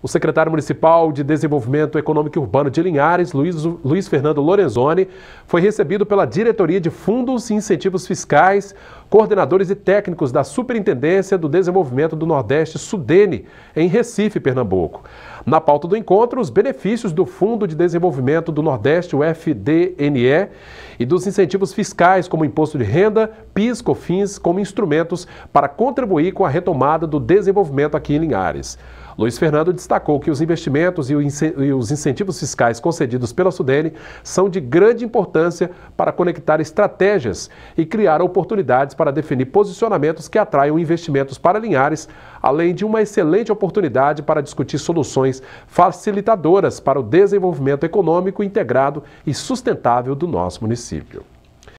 O secretário municipal de Desenvolvimento Econômico e Urbano de Linhares, Luiz, Luiz, Fernando Lorenzoni, foi recebido pela Diretoria de Fundos e Incentivos Fiscais, coordenadores e técnicos da Superintendência do Desenvolvimento do Nordeste, Sudene, em Recife, Pernambuco. Na pauta do encontro, os benefícios do Fundo de Desenvolvimento do Nordeste, o FDNE, e dos incentivos fiscais, como imposto de renda, PIS, COFINS, como instrumentos para contribuir com a retomada do desenvolvimento aqui em Linhares. Luiz Fernando destacou que os investimentos e os incentivos fiscais concedidos pela Sudene são de grande importância para conectar estratégias e criar oportunidades para definir posicionamentos que atraiam investimentos para Linhares, além de uma excelente oportunidade para discutir soluções facilitadoras para o desenvolvimento econômico integrado e sustentável do nosso município.